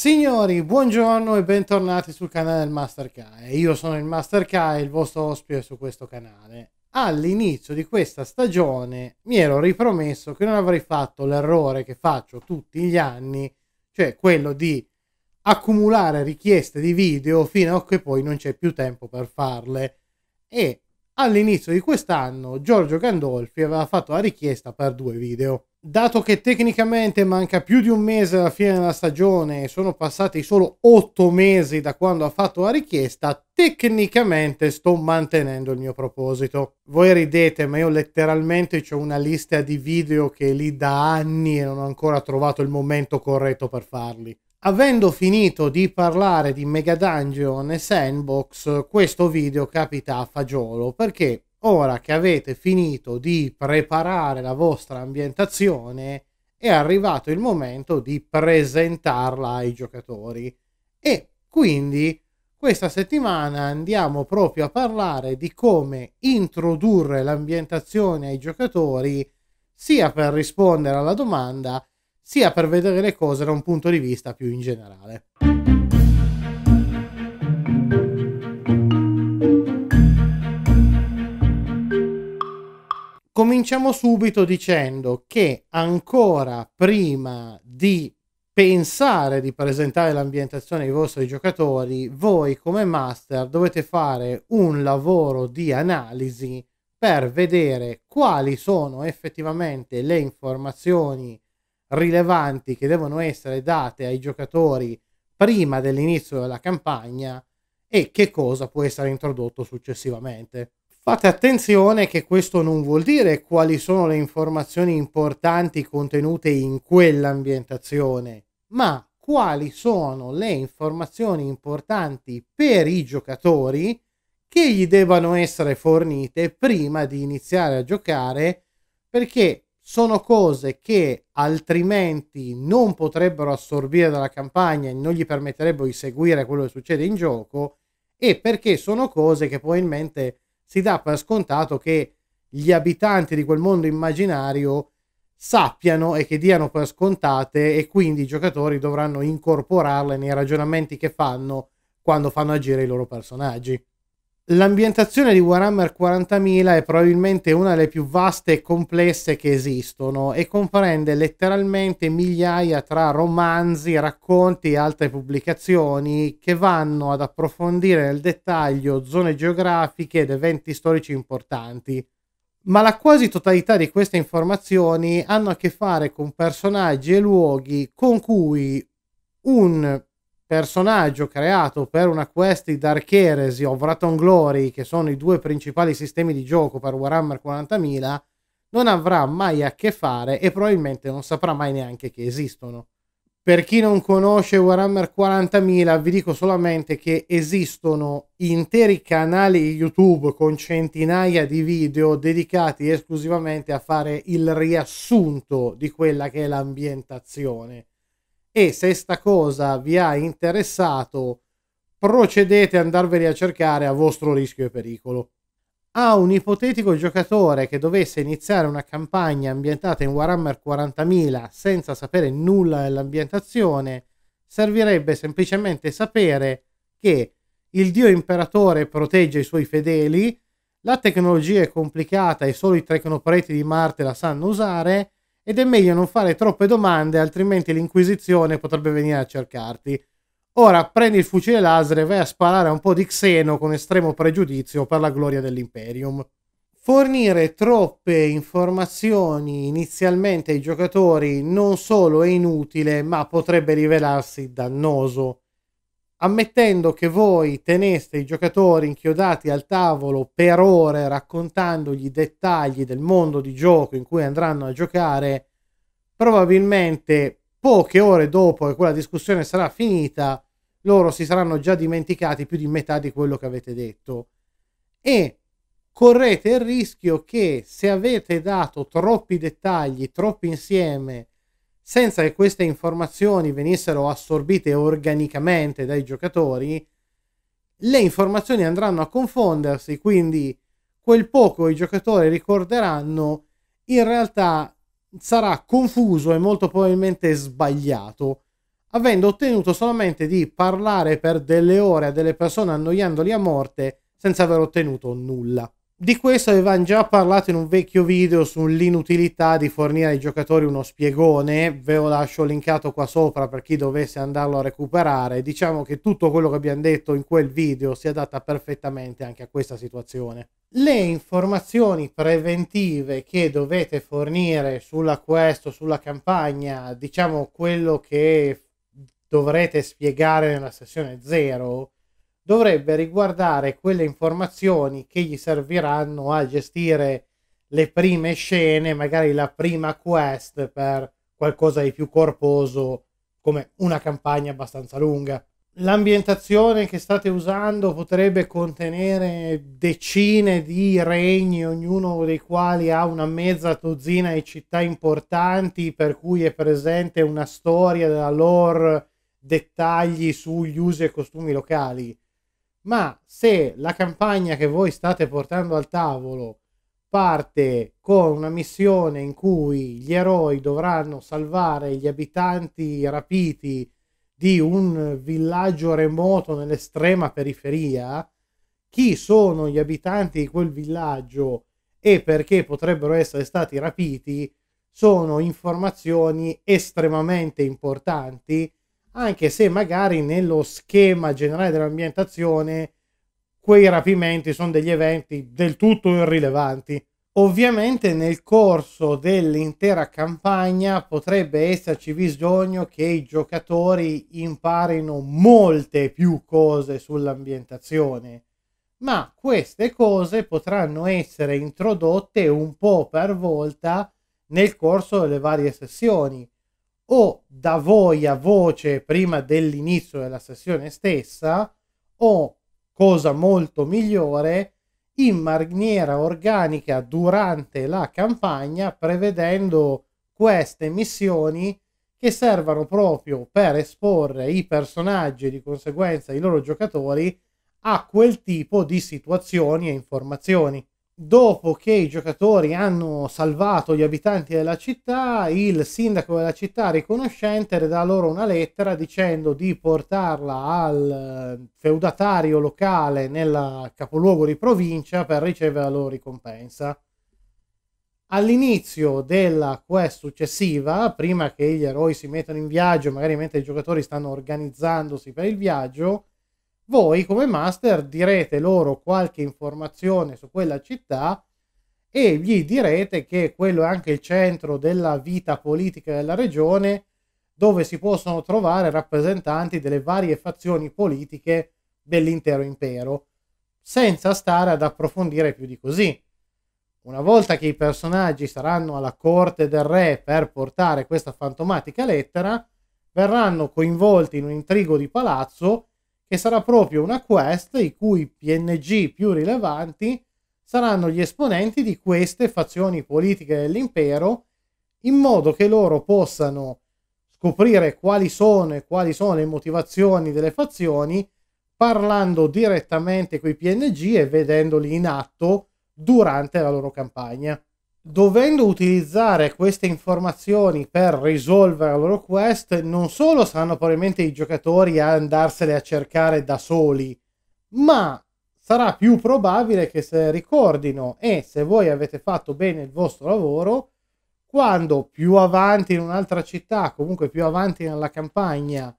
Signori, buongiorno e bentornati sul canale del Master Kai. Io sono il Master Kai, il vostro ospite su questo canale. All'inizio di questa stagione mi ero ripromesso che non avrei fatto l'errore che faccio tutti gli anni, cioè quello di accumulare richieste di video fino a che poi non c'è più tempo per farle. E all'inizio di quest'anno Giorgio Gandolfi aveva fatto la richiesta per due video dato che tecnicamente manca più di un mese alla fine della stagione, e sono passati solo otto mesi da quando ha fatto la richiesta, tecnicamente sto mantenendo il mio proposito. Voi ridete, ma io letteralmente ho una lista di video che è lì da anni e non ho ancora trovato il momento corretto per farli. Avendo finito di parlare di Mega Dungeon e Sandbox, questo video capita a fagiolo perché ora che avete finito di preparare la vostra ambientazione, è arrivato il momento di presentarla ai giocatori. E quindi questa settimana andiamo proprio a parlare di come introdurre l'ambientazione ai giocatori, sia per rispondere alla domanda, sia per vedere le cose da un punto di vista più in generale. Cominciamo subito dicendo che ancora prima di pensare di presentare l'ambientazione ai vostri giocatori, voi come master dovete fare un lavoro di analisi per vedere quali sono effettivamente le informazioni rilevanti che devono essere date ai giocatori prima dell'inizio della campagna e che cosa può essere introdotto successivamente. Fate attenzione che questo non vuol dire quali sono le informazioni importanti contenute in quell'ambientazione, ma quali sono le informazioni importanti per i giocatori che gli devono essere fornite prima di iniziare a giocare perché sono cose che altrimenti non potrebbero assorbire dalla campagna e non gli permetterebbero di seguire quello che succede in gioco e perché sono cose che probabilmente si dà per scontato che gli abitanti di quel mondo immaginario sappiano e che diano per scontate e quindi i giocatori dovranno incorporarle nei ragionamenti che fanno quando fanno agire i loro personaggi. L'ambientazione di Warhammer 40.000 è probabilmente una delle più vaste e complesse che esistono e comprende letteralmente migliaia tra romanzi, racconti e altre pubblicazioni che vanno ad approfondire nel dettaglio zone geografiche ed eventi storici importanti. Ma la quasi totalità di queste informazioni hanno a che fare con personaggi e luoghi con cui un personaggio creato per una quest di Dark Heresy o Vraton Glory, che sono i due principali sistemi di gioco per Warhammer 40.000, non avrà mai a che fare e probabilmente non saprà mai neanche che esistono. Per chi non conosce Warhammer 40.000 vi dico solamente che esistono interi canali YouTube con centinaia di video dedicati esclusivamente a fare il riassunto di quella che è l'ambientazione e se sta cosa vi ha interessato procedete a andarveli a cercare a vostro rischio e pericolo. A un ipotetico giocatore che dovesse iniziare una campagna ambientata in Warhammer 40.000 senza sapere nulla dell'ambientazione, servirebbe semplicemente sapere che il dio imperatore protegge i suoi fedeli, la tecnologia è complicata e solo i tecnopreti di Marte la sanno usare, ed è meglio non fare troppe domande, altrimenti l'Inquisizione potrebbe venire a cercarti. Ora prendi il fucile laser e vai a sparare un po' di xeno con estremo pregiudizio per la gloria dell'Imperium. Fornire troppe informazioni inizialmente ai giocatori non solo è inutile, ma potrebbe rivelarsi dannoso. Ammettendo che voi teneste i giocatori inchiodati al tavolo per ore raccontandogli i dettagli del mondo di gioco in cui andranno a giocare, probabilmente poche ore dopo che quella discussione sarà finita, loro si saranno già dimenticati più di metà di quello che avete detto. E correte il rischio che se avete dato troppi dettagli, troppi insieme, senza che queste informazioni venissero assorbite organicamente dai giocatori, le informazioni andranno a confondersi, quindi quel poco i giocatori ricorderanno in realtà sarà confuso e molto probabilmente sbagliato, avendo ottenuto solamente di parlare per delle ore a delle persone annoiandoli a morte senza aver ottenuto nulla. Di questo avevamo già parlato in un vecchio video sull'inutilità di fornire ai giocatori uno spiegone, ve lo lascio linkato qua sopra per chi dovesse andarlo a recuperare. Diciamo che tutto quello che abbiamo detto in quel video si adatta perfettamente anche a questa situazione. Le informazioni preventive che dovete fornire sulla quest o sulla campagna, diciamo quello che dovrete spiegare nella sessione 0, dovrebbe riguardare quelle informazioni che gli serviranno a gestire le prime scene, magari la prima quest per qualcosa di più corposo come una campagna abbastanza lunga. L'ambientazione che state usando potrebbe contenere decine di regni, ognuno dei quali ha una mezza dozzina di città importanti, per cui è presente una storia della lore, dettagli sugli usi e costumi locali ma se la campagna che voi state portando al tavolo parte con una missione in cui gli eroi dovranno salvare gli abitanti rapiti di un villaggio remoto nell'estrema periferia, chi sono gli abitanti di quel villaggio e perché potrebbero essere stati rapiti sono informazioni estremamente importanti anche se magari nello schema generale dell'ambientazione quei rapimenti sono degli eventi del tutto irrilevanti. Ovviamente nel corso dell'intera campagna potrebbe esserci bisogno che i giocatori imparino molte più cose sull'ambientazione, ma queste cose potranno essere introdotte un po' per volta nel corso delle varie sessioni o da voi a voce prima dell'inizio della sessione stessa o, cosa molto migliore, in maniera organica durante la campagna prevedendo queste missioni che servano proprio per esporre i personaggi e di conseguenza i loro giocatori a quel tipo di situazioni e informazioni dopo che i giocatori hanno salvato gli abitanti della città, il sindaco della città riconoscente dà loro una lettera dicendo di portarla al eh, feudatario locale nel capoluogo di provincia per ricevere la loro ricompensa. All'inizio della quest successiva, prima che gli eroi si mettano in viaggio, magari mentre i giocatori stanno organizzandosi per il viaggio, voi come master direte loro qualche informazione su quella città e gli direte che quello è anche il centro della vita politica della regione dove si possono trovare rappresentanti delle varie fazioni politiche dell'intero impero, senza stare ad approfondire più di così. Una volta che i personaggi saranno alla corte del re per portare questa fantomatica lettera, verranno coinvolti in un intrigo di palazzo che sarà proprio una quest i cui PNG più rilevanti saranno gli esponenti di queste fazioni politiche dell'impero, in modo che loro possano scoprire quali sono e quali sono le motivazioni delle fazioni, parlando direttamente con i PNG e vedendoli in atto durante la loro campagna dovendo utilizzare queste informazioni per risolvere la loro quest, non solo saranno probabilmente i giocatori a andarsene a cercare da soli, ma sarà più probabile che se ricordino e se voi avete fatto bene il vostro lavoro, quando più avanti in un'altra città, comunque più avanti nella campagna,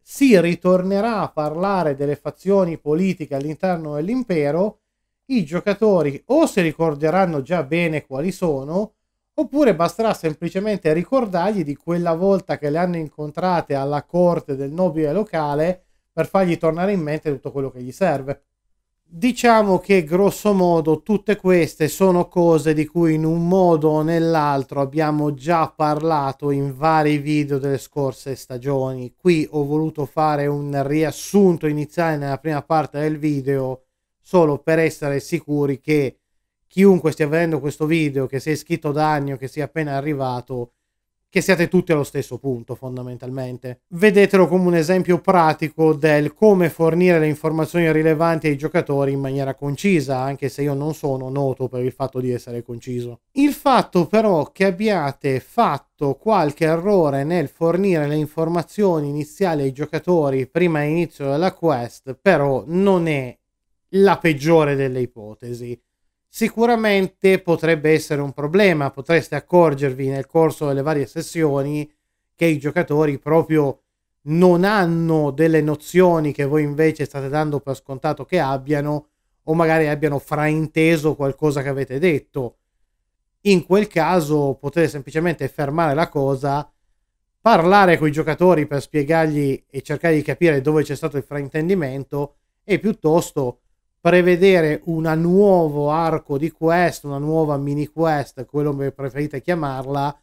si ritornerà a parlare delle fazioni politiche all'interno dell'impero, i giocatori o si ricorderanno già bene quali sono, oppure basterà semplicemente ricordargli di quella volta che le hanno incontrate alla corte del nobile locale per fargli tornare in mente tutto quello che gli serve. Diciamo che grosso modo tutte queste sono cose di cui in un modo o nell'altro abbiamo già parlato in vari video delle scorse stagioni. Qui ho voluto fare un riassunto iniziale nella prima parte del video solo per essere sicuri che chiunque stia vedendo questo video, che sia iscritto da anni o che sia appena arrivato, che siate tutti allo stesso punto fondamentalmente. Vedetelo come un esempio pratico del come fornire le informazioni rilevanti ai giocatori in maniera concisa, anche se io non sono noto per il fatto di essere conciso. Il fatto però che abbiate fatto qualche errore nel fornire le informazioni iniziali ai giocatori prima inizio della quest, però non è la peggiore delle ipotesi. Sicuramente potrebbe essere un problema, potreste accorgervi nel corso delle varie sessioni che i giocatori proprio non hanno delle nozioni che voi invece state dando per scontato che abbiano o magari abbiano frainteso qualcosa che avete detto. In quel caso potete semplicemente fermare la cosa, parlare con i giocatori per spiegargli e cercare di capire dove c'è stato il fraintendimento e piuttosto prevedere un nuovo arco di quest, una nuova mini quest, quello che preferite chiamarla,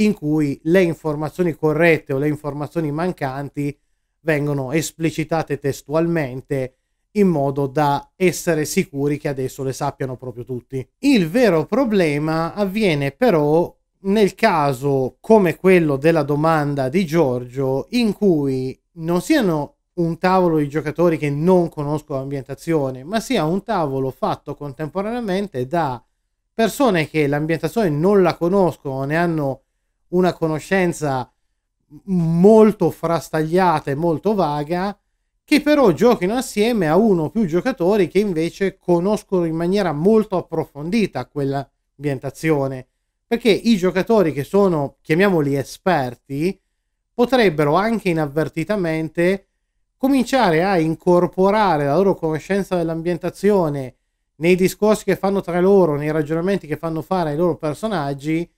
in cui le informazioni corrette o le informazioni mancanti vengono esplicitate testualmente in modo da essere sicuri che adesso le sappiano proprio tutti. Il vero problema avviene però nel caso come quello della domanda di Giorgio in cui non siano un tavolo di giocatori che non conoscono l'ambientazione, ma sia un tavolo fatto contemporaneamente da persone che l'ambientazione non la conoscono, ne hanno una conoscenza molto frastagliata e molto vaga, che però giochino assieme a uno o più giocatori che invece conoscono in maniera molto approfondita quell'ambientazione. Perché i giocatori che sono, chiamiamoli esperti, potrebbero anche inavvertitamente cominciare a incorporare la loro conoscenza dell'ambientazione nei discorsi che fanno tra loro, nei ragionamenti che fanno fare ai loro personaggi,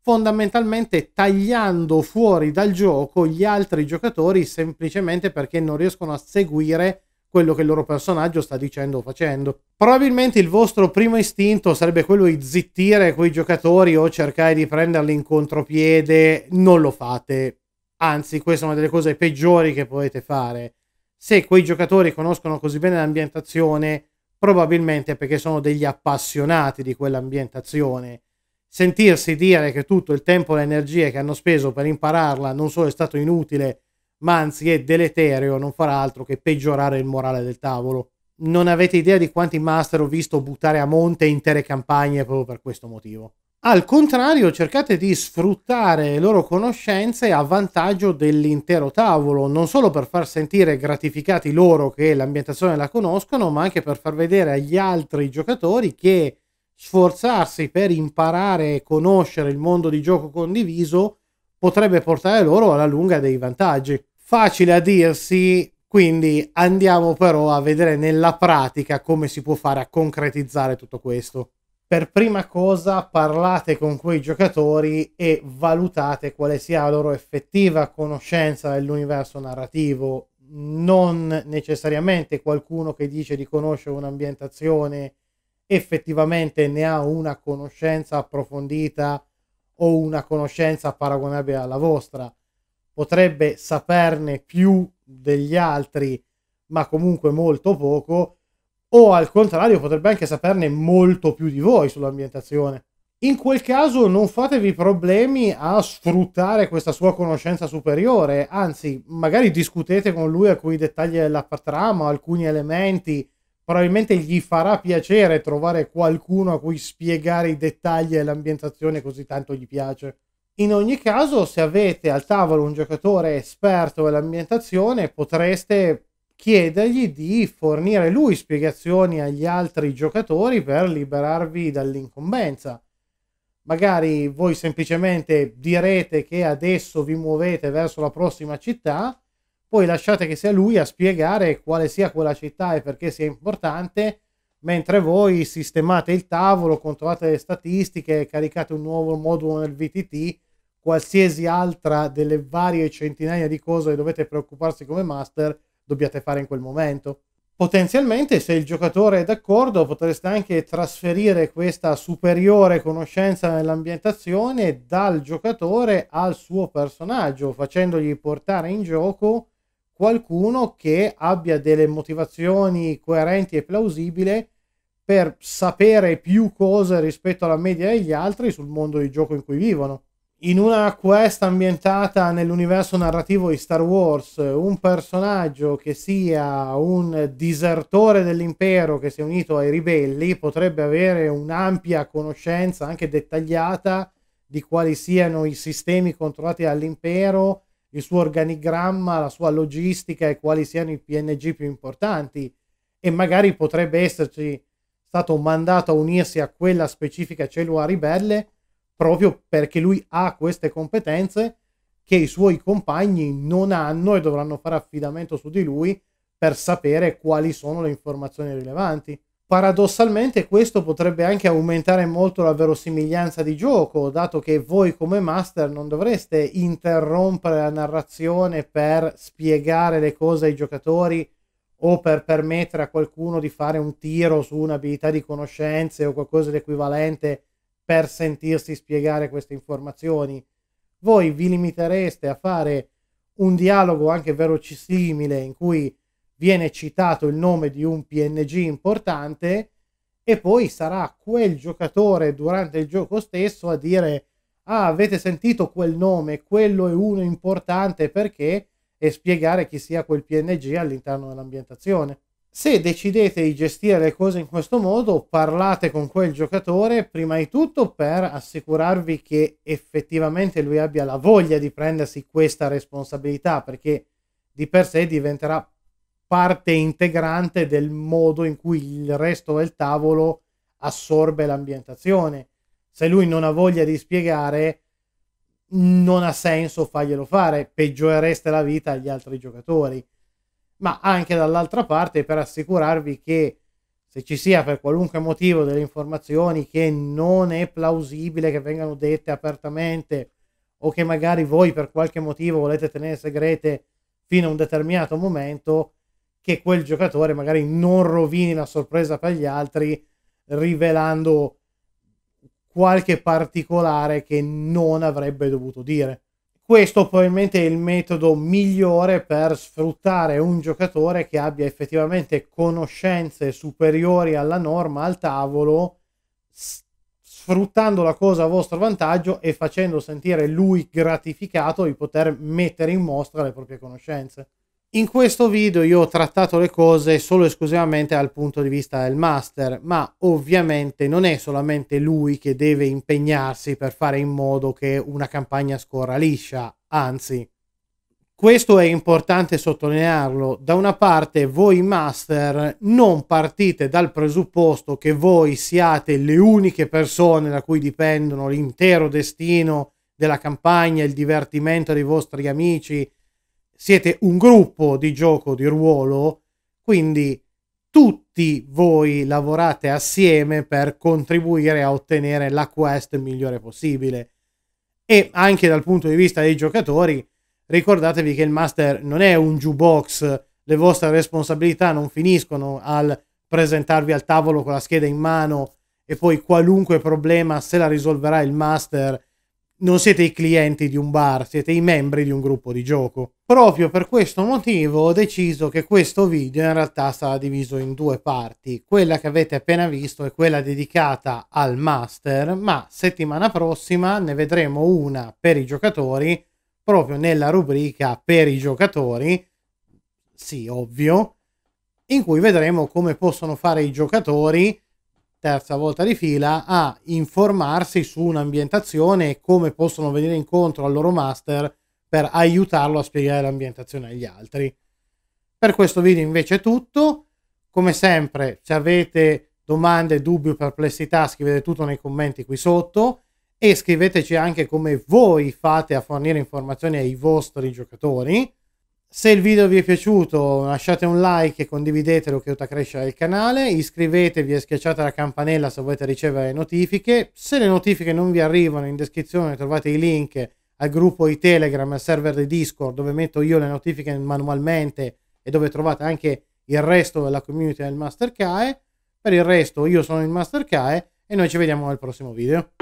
fondamentalmente tagliando fuori dal gioco gli altri giocatori semplicemente perché non riescono a seguire quello che il loro personaggio sta dicendo o facendo. Probabilmente il vostro primo istinto sarebbe quello di zittire quei giocatori o cercare di prenderli in contropiede, non lo fate. Anzi, questa è una delle cose peggiori che potete fare se quei giocatori conoscono così bene l'ambientazione, probabilmente perché sono degli appassionati di quell'ambientazione. Sentirsi dire che tutto il tempo e le energie che hanno speso per impararla non solo è stato inutile, ma anzi è deleterio, non farà altro che peggiorare il morale del tavolo. Non avete idea di quanti master ho visto buttare a monte intere campagne proprio per questo motivo. Al contrario, cercate di sfruttare le loro conoscenze a vantaggio dell'intero tavolo, non solo per far sentire gratificati loro che l'ambientazione la conoscono, ma anche per far vedere agli altri giocatori che sforzarsi per imparare e conoscere il mondo di gioco condiviso potrebbe portare loro alla lunga dei vantaggi. Facile a dirsi, quindi andiamo però a vedere nella pratica come si può fare a concretizzare tutto questo per prima cosa parlate con quei giocatori e valutate quale sia la loro effettiva conoscenza dell'universo narrativo, non necessariamente qualcuno che dice di conoscere un'ambientazione effettivamente ne ha una conoscenza approfondita o una conoscenza paragonabile alla vostra, potrebbe saperne più degli altri, ma comunque molto poco o al contrario potrebbe anche saperne molto più di voi sull'ambientazione. In quel caso non fatevi problemi a sfruttare questa sua conoscenza superiore, anzi magari discutete con lui alcuni dettagli della trama, alcuni elementi, probabilmente gli farà piacere trovare qualcuno a cui spiegare i dettagli e l'ambientazione così tanto gli piace. In ogni caso, se avete al tavolo un giocatore esperto dell'ambientazione, potreste chiedergli di fornire lui spiegazioni agli altri giocatori per liberarvi dall'incombenza. Magari voi semplicemente direte che adesso vi muovete verso la prossima città, poi lasciate che sia lui a spiegare quale sia quella città e perché sia importante, mentre voi sistemate il tavolo, controllate le statistiche, caricate un nuovo modulo nel VTT, qualsiasi altra delle varie centinaia di cose che dovete preoccuparsi come master, dobbiate fare in quel momento. Potenzialmente, se il giocatore è d'accordo, potreste anche trasferire questa superiore conoscenza nell'ambientazione dal giocatore al suo personaggio, facendogli portare in gioco qualcuno che abbia delle motivazioni coerenti e plausibili per sapere più cose rispetto alla media degli altri sul mondo di gioco in cui vivono in una quest ambientata nell'universo narrativo di Star Wars, un personaggio che sia un disertore dell'impero che si è unito ai ribelli potrebbe avere un'ampia conoscenza anche dettagliata di quali siano i sistemi controllati dall'impero, il suo organigramma, la sua logistica e quali siano i PNG più importanti e magari potrebbe esserci stato mandato a unirsi a quella specifica cellula ribelle proprio perché lui ha queste competenze che i suoi compagni non hanno e dovranno fare affidamento su di lui per sapere quali sono le informazioni rilevanti. Paradossalmente questo potrebbe anche aumentare molto la verosimiglianza di gioco, dato che voi come master non dovreste interrompere la narrazione per spiegare le cose ai giocatori o per permettere a qualcuno di fare un tiro su un'abilità di conoscenze o qualcosa di equivalente per sentirsi spiegare queste informazioni. Voi vi limitereste a fare un dialogo anche verosimile in cui viene citato il nome di un PNG importante e poi sarà quel giocatore durante il gioco stesso a dire ah avete sentito quel nome, quello è uno importante perché e spiegare chi sia quel PNG all'interno dell'ambientazione. Se decidete di gestire le cose in questo modo, parlate con quel giocatore prima di tutto per assicurarvi che effettivamente lui abbia la voglia di prendersi questa responsabilità, perché di per sé diventerà parte integrante del modo in cui il resto del tavolo assorbe l'ambientazione. Se lui non ha voglia di spiegare, non ha senso farglielo fare, peggiorereste la vita agli altri giocatori ma anche dall'altra parte per assicurarvi che se ci sia per qualunque motivo delle informazioni che non è plausibile che vengano dette apertamente o che magari voi per qualche motivo volete tenere segrete fino a un determinato momento, che quel giocatore magari non rovini la sorpresa per gli altri rivelando qualche particolare che non avrebbe dovuto dire questo probabilmente è il metodo migliore per sfruttare un giocatore che abbia effettivamente conoscenze superiori alla norma al tavolo, sfruttando la cosa a vostro vantaggio e facendo sentire lui gratificato di poter mettere in mostra le proprie conoscenze. In questo video io ho trattato le cose solo e esclusivamente dal punto di vista del master, ma ovviamente non è solamente lui che deve impegnarsi per fare in modo che una campagna scorra liscia, anzi. Questo è importante sottolinearlo. Da una parte voi master non partite dal presupposto che voi siate le uniche persone da cui dipendono l'intero destino della campagna, il divertimento dei vostri amici, siete un gruppo di gioco di ruolo, quindi tutti voi lavorate assieme per contribuire a ottenere la quest migliore possibile. E anche dal punto di vista dei giocatori, ricordatevi che il master non è un jukebox, le vostre responsabilità non finiscono al presentarvi al tavolo con la scheda in mano e poi qualunque problema se la risolverà il master non siete i clienti di un bar, siete i membri di un gruppo di gioco. Proprio per questo motivo ho deciso che questo video in realtà sarà diviso in due parti. Quella che avete appena visto è quella dedicata al master, ma settimana prossima ne vedremo una per i giocatori, proprio nella rubrica per i giocatori, sì ovvio, in cui vedremo come possono fare i giocatori terza volta di fila a informarsi su un'ambientazione e come possono venire incontro al loro master per aiutarlo a spiegare l'ambientazione agli altri. Per questo video invece è tutto. Come sempre, se avete domande, dubbi o perplessità, scrivete tutto nei commenti qui sotto e scriveteci anche come voi fate a fornire informazioni ai vostri giocatori. Se il video vi è piaciuto lasciate un like e condividetelo che aiuta a crescere il canale, iscrivetevi e schiacciate la campanella se volete ricevere notifiche, se le notifiche non vi arrivano in descrizione trovate i link al gruppo di Telegram, al server di Discord dove metto io le notifiche manualmente e dove trovate anche il resto della community del Mastercae. Per il resto io sono il Mastercae e noi ci vediamo nel prossimo video.